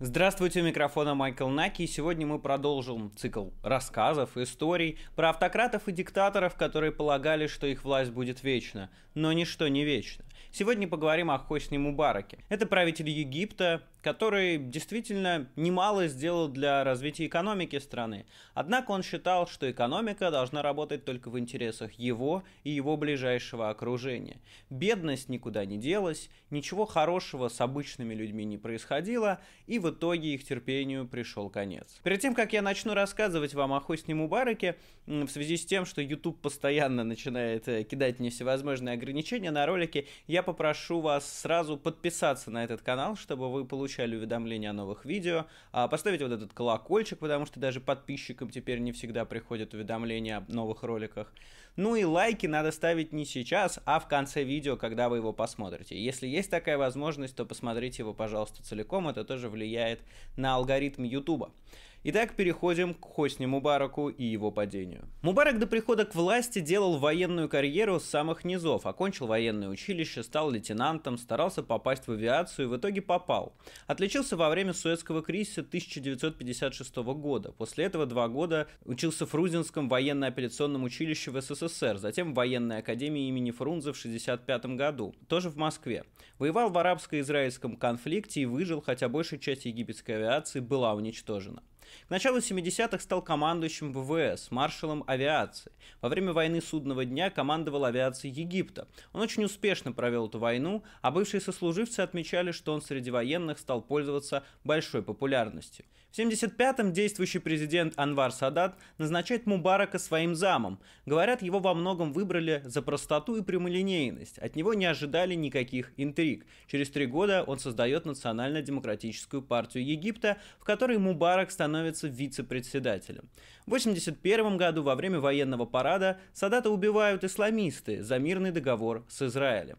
Здравствуйте, у микрофона Майкл Наки, и сегодня мы продолжим цикл рассказов, историй про автократов и диктаторов, которые полагали, что их власть будет вечна. Но ничто не вечно. Сегодня поговорим о Хосни Мубараке. Это правитель Египта, который действительно немало сделал для развития экономики страны. Однако он считал, что экономика должна работать только в интересах его и его ближайшего окружения. Бедность никуда не делась, ничего хорошего с обычными людьми не происходило, и в итоге их терпению пришел конец. Перед тем, как я начну рассказывать вам о Хосни Мубараке, в связи с тем, что YouTube постоянно начинает э, кидать мне всевозможные ограничения на ролики, я попрошу вас сразу подписаться на этот канал, чтобы вы получили получали уведомления о новых видео, а, поставить вот этот колокольчик, потому что даже подписчикам теперь не всегда приходят уведомления о новых роликах. Ну и лайки надо ставить не сейчас, а в конце видео, когда вы его посмотрите. Если есть такая возможность, то посмотрите его, пожалуйста, целиком, это тоже влияет на алгоритм YouTube. Итак, переходим к Хосни Мубараку и его падению. Мубарак до прихода к власти делал военную карьеру с самых низов, окончил военное училище, стал лейтенантом, старался попасть в авиацию и в итоге попал. Отличился во время Суэцкого кризиса 1956 года. После этого два года учился в Фрузинском военно-апелляционном училище в СССР, затем в военной академии имени Фрунзе в 1965 году, тоже в Москве. Воевал в арабско-израильском конфликте и выжил, хотя большая часть египетской авиации была уничтожена. К началу 70-х стал командующим ВВС, маршалом авиации. Во время войны судного дня командовал авиацией Египта. Он очень успешно провел эту войну, а бывшие сослуживцы отмечали, что он среди военных стал пользоваться большой популярностью. В 75-м действующий президент Анвар Садат назначает Мубарака своим замом. Говорят, его во многом выбрали за простоту и прямолинейность. От него не ожидали никаких интриг. Через три года он создает Национально-демократическую партию Египта, в которой Мубарак становится вице-председателем. В 81 году во время военного парада Садата убивают исламисты за мирный договор с Израилем.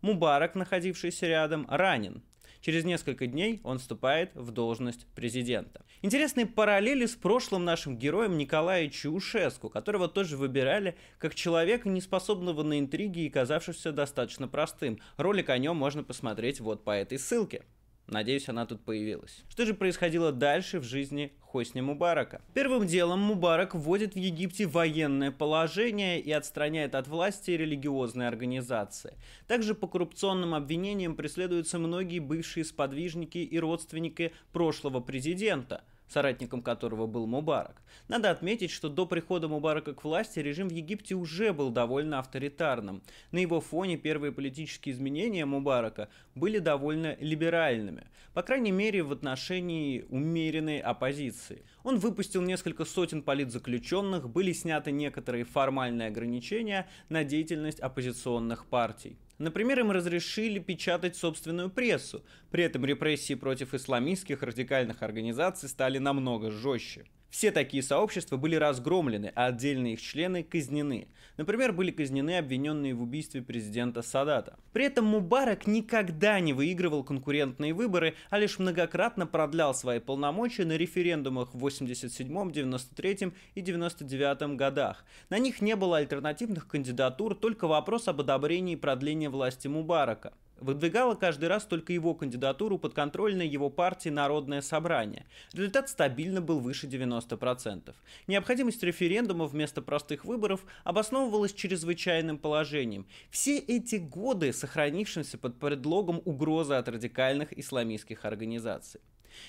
Мубарак, находившийся рядом, ранен. Через несколько дней он вступает в должность президента. Интересные параллели с прошлым нашим героем Николаем Чаушеску, которого тоже выбирали как человека, не способного на интриги и казавшегося достаточно простым. Ролик о нем можно посмотреть вот по этой ссылке. Надеюсь, она тут появилась. Что же происходило дальше в жизни Хосни Мубарака? Первым делом Мубарак вводит в Египте военное положение и отстраняет от власти религиозные организации. Также по коррупционным обвинениям преследуются многие бывшие сподвижники и родственники прошлого президента – соратником которого был Мубарак. Надо отметить, что до прихода Мубарака к власти режим в Египте уже был довольно авторитарным. На его фоне первые политические изменения Мубарака были довольно либеральными, по крайней мере в отношении умеренной оппозиции. Он выпустил несколько сотен политзаключенных, были сняты некоторые формальные ограничения на деятельность оппозиционных партий. Например, им разрешили печатать собственную прессу. При этом репрессии против исламистских радикальных организаций стали намного жестче. Все такие сообщества были разгромлены, а отдельные их члены казнены. Например, были казнены обвиненные в убийстве президента Садата. При этом Мубарак никогда не выигрывал конкурентные выборы, а лишь многократно продлял свои полномочия на референдумах в 87, 93 и 99 годах. На них не было альтернативных кандидатур, только вопрос об одобрении и продлении власти Мубарака выдвигала каждый раз только его кандидатуру под подконтрольной его партии «Народное собрание». Результат стабильно был выше 90%. Необходимость референдума вместо простых выборов обосновывалась чрезвычайным положением. Все эти годы сохранившимся под предлогом угрозы от радикальных исламистских организаций.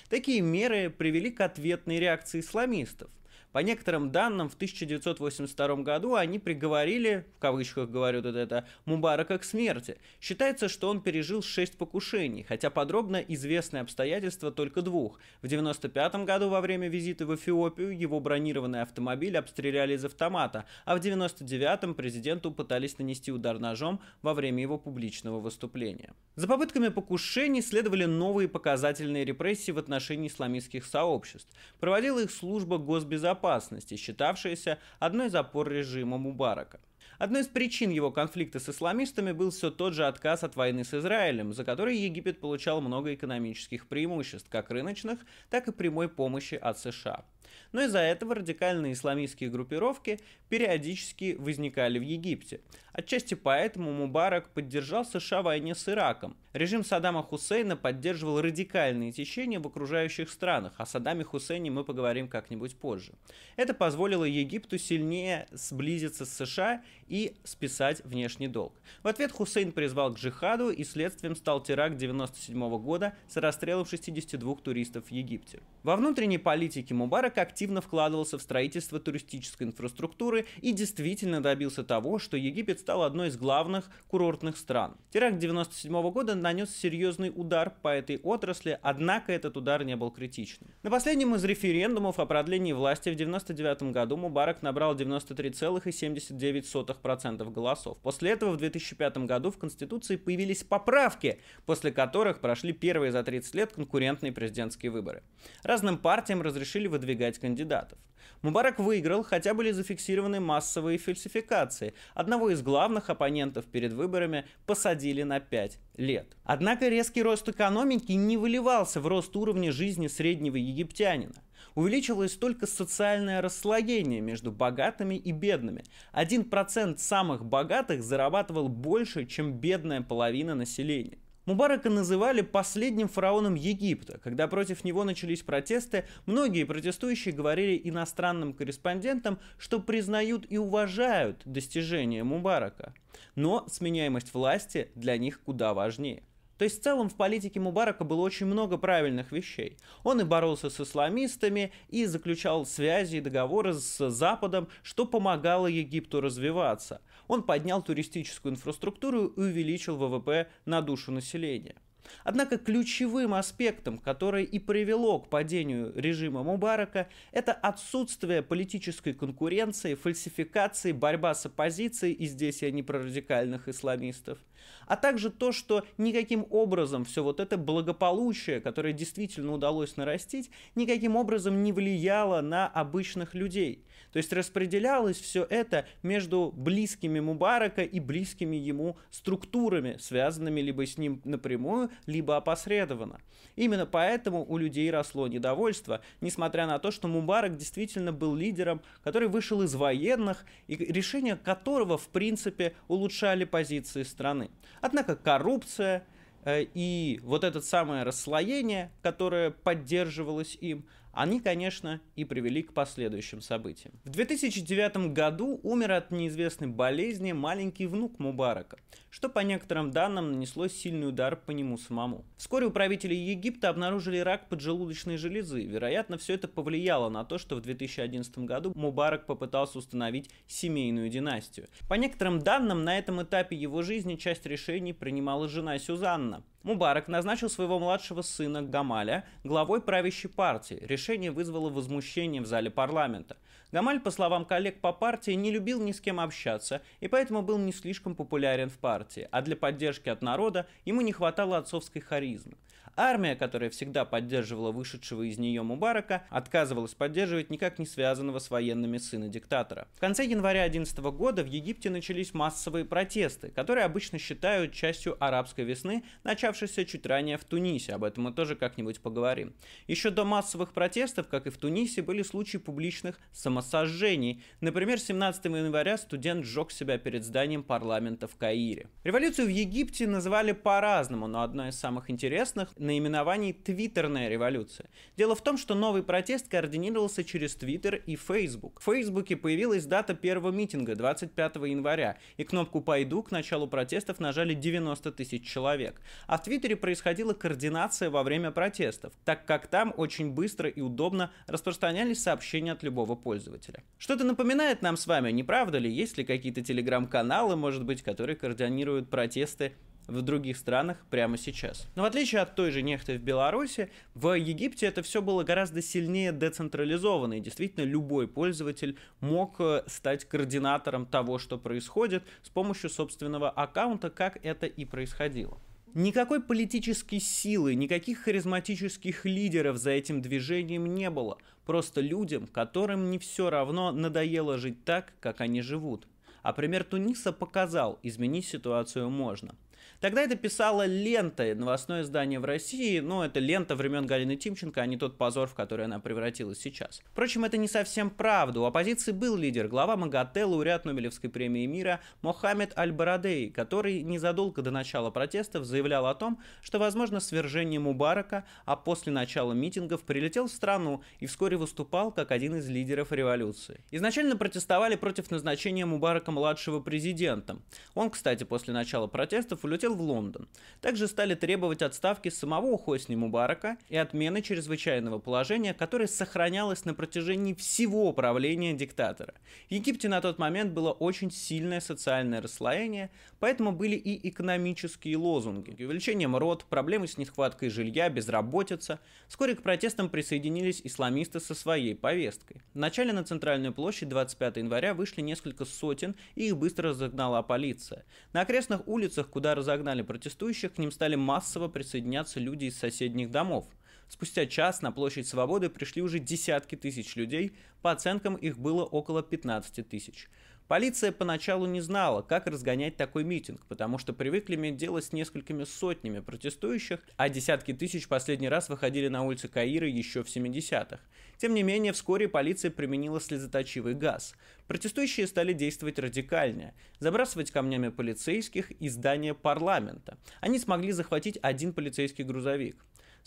Такие меры привели к ответной реакции исламистов – по некоторым данным, в 1982 году они приговорили, в кавычках говорю тут это, Мубарака к смерти. Считается, что он пережил 6 покушений, хотя подробно известны обстоятельства только двух. В 1995 году во время визита в Эфиопию его бронированный автомобиль обстреляли из автомата, а в 1999 президенту пытались нанести удар ножом во время его публичного выступления. За попытками покушений следовали новые показательные репрессии в отношении исламистских сообществ. Проводила их служба госбезопасности безопасности, считавшееся одной из опор режима Мубарака. Одной из причин его конфликта с исламистами был все тот же отказ от войны с Израилем, за который Египет получал много экономических преимуществ, как рыночных, так и прямой помощи от США. Но из-за этого радикальные исламистские группировки периодически возникали в Египте. Отчасти поэтому Мубарак поддержал США в войне с Ираком. Режим Саддама Хусейна поддерживал радикальные течения в окружающих странах, о Саддаме Хусейне мы поговорим как-нибудь позже. Это позволило Египту сильнее сблизиться с США и списать внешний долг. В ответ Хусейн призвал к джихаду и следствием стал теракт 1997 года с расстрелом 62 туристов в Египте. Во внутренней политике Мубарак активно вкладывался в строительство туристической инфраструктуры и действительно добился того, что Египет стал одной из главных курортных стран. Теракт 1997 года нанес серьезный удар по этой отрасли, однако этот удар не был критичным. На последнем из референдумов о продлении власти в 1999 году Мубарак набрал 93,79% голосов. После этого в 2005 году в Конституции появились поправки, после которых прошли первые за 30 лет конкурентные президентские выборы. Разным партиям разрешили выдвигать выдвигать кандидатов. Мубарак выиграл, хотя были зафиксированы массовые фальсификации. Одного из главных оппонентов перед выборами посадили на 5 лет. Однако резкий рост экономики не выливался в рост уровня жизни среднего египтянина. Увеличивалось только социальное расслоение между богатыми и бедными. 1% самых богатых зарабатывал больше, чем бедная половина населения. Мубарака называли последним фараоном Египта. Когда против него начались протесты, многие протестующие говорили иностранным корреспондентам, что признают и уважают достижения Мубарака. Но сменяемость власти для них куда важнее. То есть в целом в политике Мубарака было очень много правильных вещей. Он и боролся с исламистами, и заключал связи и договоры с Западом, что помогало Египту развиваться. Он поднял туристическую инфраструктуру и увеличил ВВП на душу населения. Однако ключевым аспектом, который и привело к падению режима Мубарака, это отсутствие политической конкуренции, фальсификации, борьба с оппозицией, и здесь я не про радикальных исламистов, а также то, что никаким образом все вот это благополучие, которое действительно удалось нарастить, никаким образом не влияло на обычных людей. То есть распределялось все это между близкими Мубарака и близкими ему структурами, связанными либо с ним напрямую, либо опосредованно. Именно поэтому у людей росло недовольство, несмотря на то, что Мубарак действительно был лидером, который вышел из военных, и решения которого, в принципе, улучшали позиции страны. Однако коррупция, э, и вот это самое расслоение, которое поддерживалось им, они, конечно, и привели к последующим событиям. В 2009 году умер от неизвестной болезни маленький внук Мубарака, что по некоторым данным нанесло сильный удар по нему самому. Вскоре у правителей Египта обнаружили рак поджелудочной железы. Вероятно, все это повлияло на то, что в 2011 году Мубарак попытался установить семейную династию. По некоторым данным, на этом этапе его жизни часть решений принимала жена Сюзанна, Мубарак назначил своего младшего сына Гамаля главой правящей партии. Решение вызвало возмущение в зале парламента. Гамаль, по словам коллег по партии, не любил ни с кем общаться и поэтому был не слишком популярен в партии, а для поддержки от народа ему не хватало отцовской харизмы. Армия, которая всегда поддерживала вышедшего из нее Мубарака, отказывалась поддерживать никак не связанного с военными сына диктатора. В конце января 2011 года в Египте начались массовые протесты, которые обычно считают частью арабской весны, начавшейся чуть ранее в Тунисе, об этом мы тоже как-нибудь поговорим. Еще до массовых протестов, как и в Тунисе, были случаи публичных самоубийств тема сожжений. Например, 17 января студент сжег себя перед зданием парламента в Каире. Революцию в Египте называли по-разному, но одно из самых интересных наименований – твиттерная революция. Дело в том, что новый протест координировался через Твиттер и Фейсбук. В Фейсбуке появилась дата первого митинга 25 января, и кнопку «Пойду» к началу протестов нажали 90 тысяч человек. А в Твиттере происходила координация во время протестов, так как там очень быстро и удобно распространялись сообщения от любого пользователя пользователя. Что-то напоминает нам с вами, не правда ли? Есть ли какие-то телеграм-каналы, может быть, которые координируют протесты в других странах прямо сейчас. Но в отличие от той же нефты в Беларуси, в Египте это все было гораздо сильнее децентрализовано, и действительно любой пользователь мог э, стать координатором того, что происходит, с помощью собственного аккаунта, как это и происходило. Никакой политической силы, никаких харизматических лидеров за этим движением не было. Просто людям, которым не все равно надоело жить так, как они живут. А пример Туниса показал, изменить ситуацию можно – Тогда это писала лента, новостное издание в России, но ну, это лента времен Галины Тимченко, а не тот позор, в который она превратилась сейчас. Впрочем, это не совсем правда. У оппозиции был лидер, глава МАГАТЭ, лауреат Нобелевской премии мира Мохаммед Аль-Барадей, который незадолго до начала протестов заявлял о том, что возможно свержение Мубарака, а после начала митингов прилетел в страну и вскоре выступал как один из лидеров революции. Изначально протестовали против назначения Мубарака младшего президентом. Он, кстати, после начала протестов улетел улетел в Лондон. Также стали требовать отставки самого Хосни Мубарака и отмены чрезвычайного положения, которое сохранялось на протяжении всего правления диктатора. В Египте на тот момент было очень сильное социальное расслоение, поэтому были и экономические лозунги. Увеличением род, проблемы с нехваткой жилья, безработица. Вскоре к протестам присоединились исламисты со своей повесткой. Вначале на Центральную площадь 25 января вышли несколько сотен, и их быстро загнала полиция. На окрестных улицах, куда раз разогнали протестующих, к ним стали массово присоединяться люди из соседних домов. Спустя час на площадь Свободы пришли уже десятки тысяч людей, по оценкам их было около 15 тысяч. Полиция поначалу не знала, как разгонять такой митинг, потому что привыкли иметь дело с несколькими сотнями протестующих, а десятки тысяч последний раз выходили на улицы Каира еще в 70-х. Тем не менее, вскоре полиция применила слезоточивый газ. Протестующие стали действовать радикальнее, забрасывать камнями полицейских и здания парламента. Они смогли захватить один полицейский грузовик.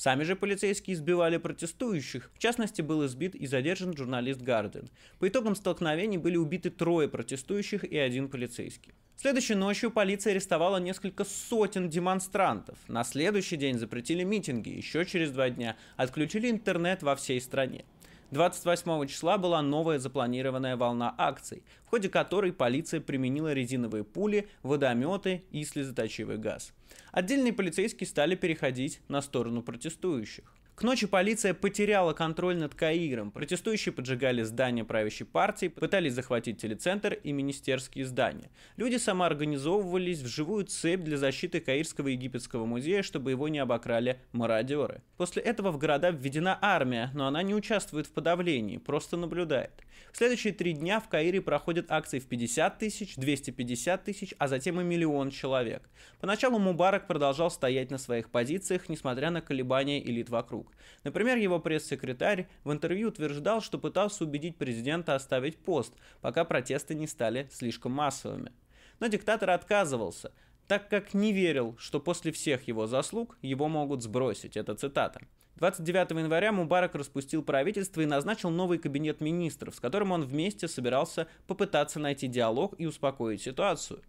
Сами же полицейские избивали протестующих, в частности был избит и задержан журналист Гарден. По итогам столкновений были убиты трое протестующих и один полицейский. Следующей ночью полиция арестовала несколько сотен демонстрантов. На следующий день запретили митинги, еще через два дня отключили интернет во всей стране. 28 числа была новая запланированная волна акций, в ходе которой полиция применила резиновые пули, водометы и слезоточивый газ отдельные полицейские стали переходить на сторону протестующих. К ночи полиция потеряла контроль над Каиром. Протестующие поджигали здания правящей партии, пытались захватить телецентр и министерские здания. Люди самоорганизовывались в живую цепь для защиты Каирского египетского музея, чтобы его не обокрали мародеры. После этого в города введена армия, но она не участвует в подавлении, просто наблюдает. В следующие три дня в Каире проходят акции в 50 тысяч, 250 тысяч, а затем и миллион человек. Поначалу Мубарак продолжал стоять на своих позициях, несмотря на колебания элит вокруг рук. Например, его пресс-секретарь в интервью утверждал, что пытался убедить президента оставить пост, пока протесты не стали слишком массовыми. Но диктатор отказывался, так как не верил, что после всех его заслуг его могут сбросить. Это цитата. 29 января Мубарак распустил правительство и назначил новый кабинет министров, с которым он вместе собирался попытаться найти диалог и успокоить ситуацию.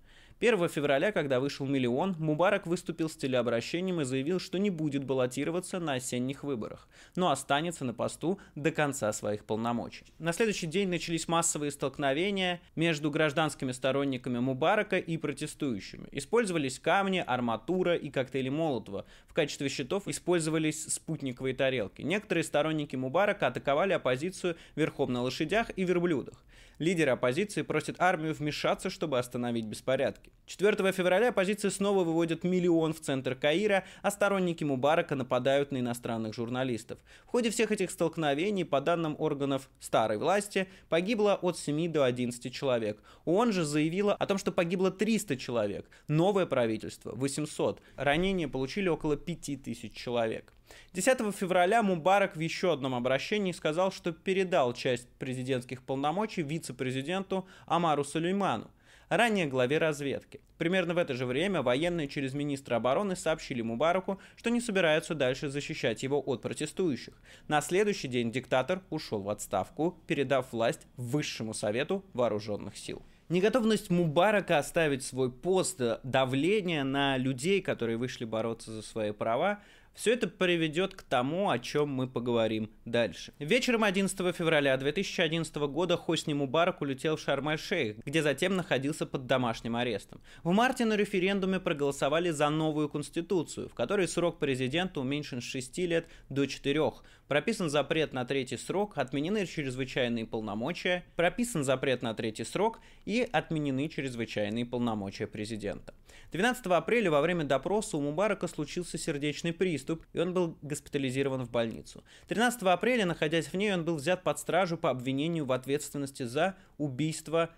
1 февраля, когда вышел «Миллион», Мубарак выступил с телеобращением и заявил, что не будет баллотироваться на осенних выборах, но останется на посту до конца своих полномочий. На следующий день начались массовые столкновения между гражданскими сторонниками Мубарака и протестующими. Использовались камни, арматура и коктейли Молотова. В качестве щитов использовались спутниковые тарелки. Некоторые сторонники Мубарака атаковали оппозицию верхом на лошадях и верблюдах. Лидеры оппозиции просят армию вмешаться, чтобы остановить беспорядки. 4 февраля оппозиция снова выводит миллион в центр Каира, а сторонники Мубарака нападают на иностранных журналистов. В ходе всех этих столкновений, по данным органов старой власти, погибло от 7 до 11 человек. ООН же заявила о том, что погибло 300 человек, новое правительство – 800. Ранения получили около 5000 человек. 10 февраля Мубарак в еще одном обращении сказал, что передал часть президентских полномочий вице-президенту Амару Сулейману, ранее главе разведки. Примерно в это же время военные через министра обороны сообщили Мубараку, что не собираются дальше защищать его от протестующих. На следующий день диктатор ушел в отставку, передав власть Высшему Совету Вооруженных Сил. Неготовность Мубарака оставить свой пост, давление на людей, которые вышли бороться за свои права, все это приведет к тому, о чем мы поговорим дальше. Вечером 11 февраля 2011 года Хосни Мубарак улетел в шарм шейх где затем находился под домашним арестом. В марте на референдуме проголосовали за новую конституцию, в которой срок президента уменьшен с 6 лет до 4. Прописан запрет на третий срок, отменены чрезвычайные полномочия, прописан запрет на третий срок и отменены чрезвычайные полномочия президента. 12 апреля во время допроса у Мубарака случился сердечный приступ, и он был госпитализирован в больницу. 13 апреля, находясь в ней, он был взят под стражу по обвинению в ответственности за убийство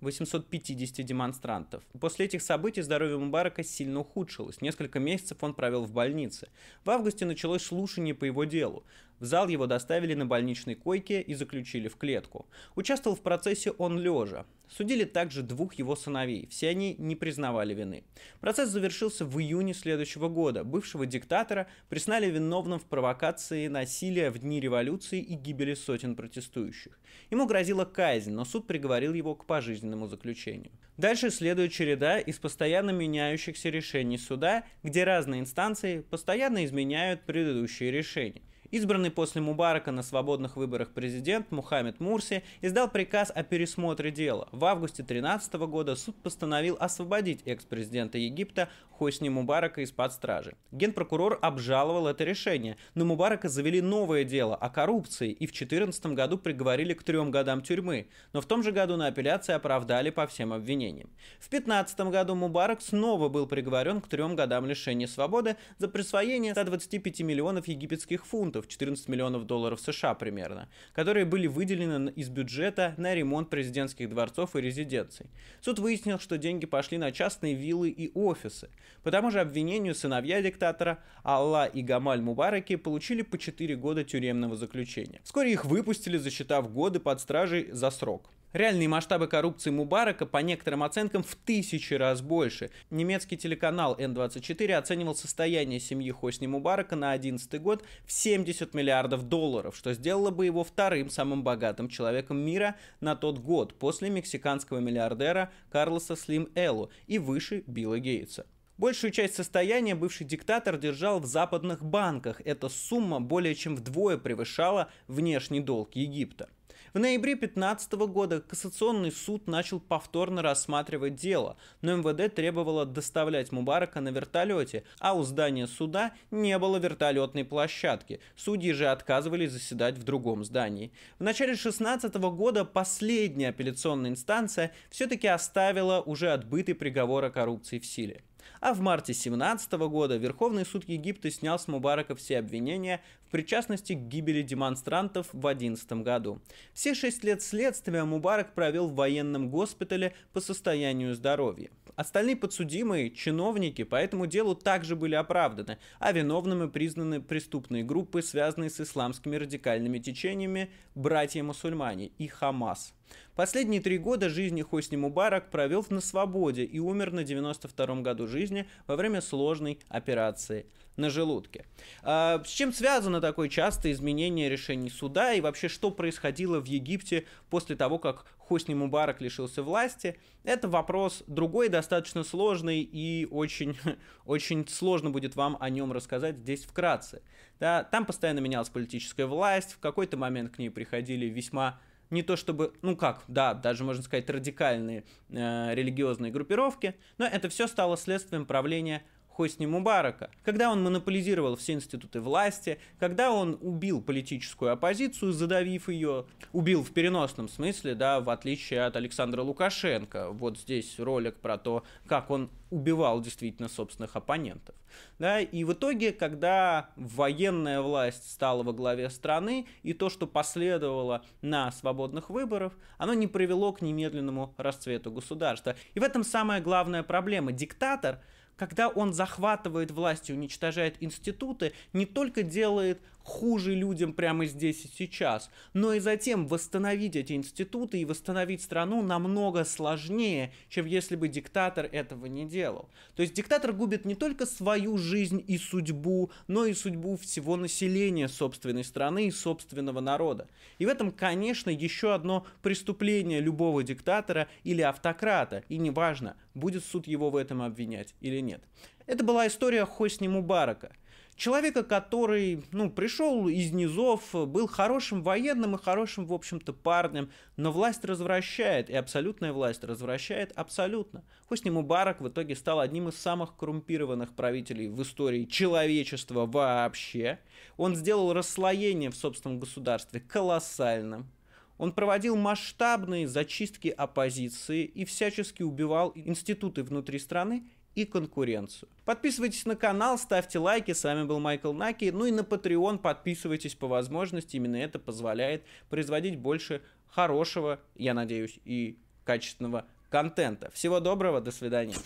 850 демонстрантов. После этих событий здоровье Мубарака сильно ухудшилось. Несколько месяцев он провел в больнице. В августе началось слушание по его делу. В зал его доставили на больничной койке и заключили в клетку. Участвовал в процессе он лежа. Судили также двух его сыновей, все они не признавали вины. Процесс завершился в июне следующего года. Бывшего диктатора признали виновным в провокации насилия в дни революции и гибели сотен протестующих. Ему грозила казнь, но суд приговорил его к пожизненному заключению. Дальше следует череда из постоянно меняющихся решений суда, где разные инстанции постоянно изменяют предыдущие решения. Избранный после Мубарака на свободных выборах президент Мухаммед Мурси издал приказ о пересмотре дела. В августе 2013 года суд постановил освободить экс-президента Египта Хосни Мубарака из-под стражи. Генпрокурор обжаловал это решение, но Мубарака завели новое дело о коррупции и в 2014 году приговорили к трем годам тюрьмы, но в том же году на апелляции оправдали по всем обвинениям. В 2015 году Мубарак снова был приговорен к трем годам лишения свободы за присвоение 125 миллионов египетских фунтов, миллионов, 14 миллионов долларов США примерно, которые были выделены из бюджета на ремонт президентских дворцов и резиденций. Суд выяснил, что деньги пошли на частные виллы и офисы. По тому же обвинению сыновья диктатора Алла и Гамаль Мубараки получили по 4 года тюремного заключения. Вскоре их выпустили, засчитав годы под стражей за срок. Реальные масштабы коррупции Мубарака, по некоторым оценкам, в тысячи раз больше. Немецкий телеканал N24 оценивал состояние семьи Хосни Мубарака на 11 год в 70 миллиардов долларов, что сделало бы его вторым самым богатым человеком мира на тот год после мексиканского миллиардера Карлоса Слим Элу и выше Билла Гейтса. Большую часть состояния бывший диктатор держал в западных банках. Эта сумма более чем вдвое превышала внешний долг Египта. В ноябре 2015 года Кассационный суд начал повторно рассматривать дело, но МВД требовало доставлять Мубарака на вертолете, а у здания суда не было вертолетной площадки. Судьи же отказывались заседать в другом здании. В начале 2016 года последняя апелляционная инстанция все-таки оставила уже отбытый приговор о коррупции в силе. А в марте 2017 года Верховный суд Египта снял с Мубарака все обвинения в причастности к гибели демонстрантов в 2011 году. Все шесть лет следствия Мубарак провел в военном госпитале по состоянию здоровья. Остальные подсудимые, чиновники, по этому делу также были оправданы, а виновными признаны преступные группы, связанные с исламскими радикальными течениями, братья-мусульмане и Хамас. Последние три года жизни Хосни Мубарак провел на свободе и умер на 92-м году жизни во время сложной операции на желудке. А, с чем связано такое частое изменение решений суда и вообще что происходило в Египте после того, как Хосни Мубарак лишился власти, это вопрос другой, достаточно сложный и очень, очень сложно будет вам о нем рассказать здесь вкратце. Да, там постоянно менялась политическая власть, в какой-то момент к ней приходили весьма не то чтобы, ну как, да, даже можно сказать радикальные э, религиозные группировки, но это все стало следствием правления Хосни Мубарака, когда он монополизировал все институты власти, когда он убил политическую оппозицию, задавив ее, убил в переносном смысле, да, в отличие от Александра Лукашенко. Вот здесь ролик про то, как он убивал действительно собственных оппонентов. Да, и в итоге, когда военная власть стала во главе страны, и то, что последовало на свободных выборах, оно не привело к немедленному расцвету государства. И в этом самая главная проблема. Диктатор – когда он захватывает власть и уничтожает институты, не только делает хуже людям прямо здесь и сейчас. Но и затем восстановить эти институты и восстановить страну намного сложнее, чем если бы диктатор этого не делал. То есть диктатор губит не только свою жизнь и судьбу, но и судьбу всего населения собственной страны и собственного народа. И в этом, конечно, еще одно преступление любого диктатора или автократа, и неважно, будет суд его в этом обвинять или нет. Это была история Хосни Мубарака – человека, который, ну, пришел из низов, был хорошим военным и хорошим, в общем-то, парнем, но власть развращает, и абсолютная власть развращает абсолютно. Хосни Мубарак в итоге стал одним из самых коррумпированных правителей в истории человечества вообще. Он сделал расслоение в собственном государстве колоссальным. Он проводил масштабные зачистки оппозиции и всячески убивал институты внутри страны, и конкуренцию. Подписывайтесь на канал, ставьте лайки. С вами был Майкл Наки. Ну и на Patreon подписывайтесь по возможности. Именно это позволяет производить больше хорошего, я надеюсь, и качественного контента. Всего доброго, до свидания.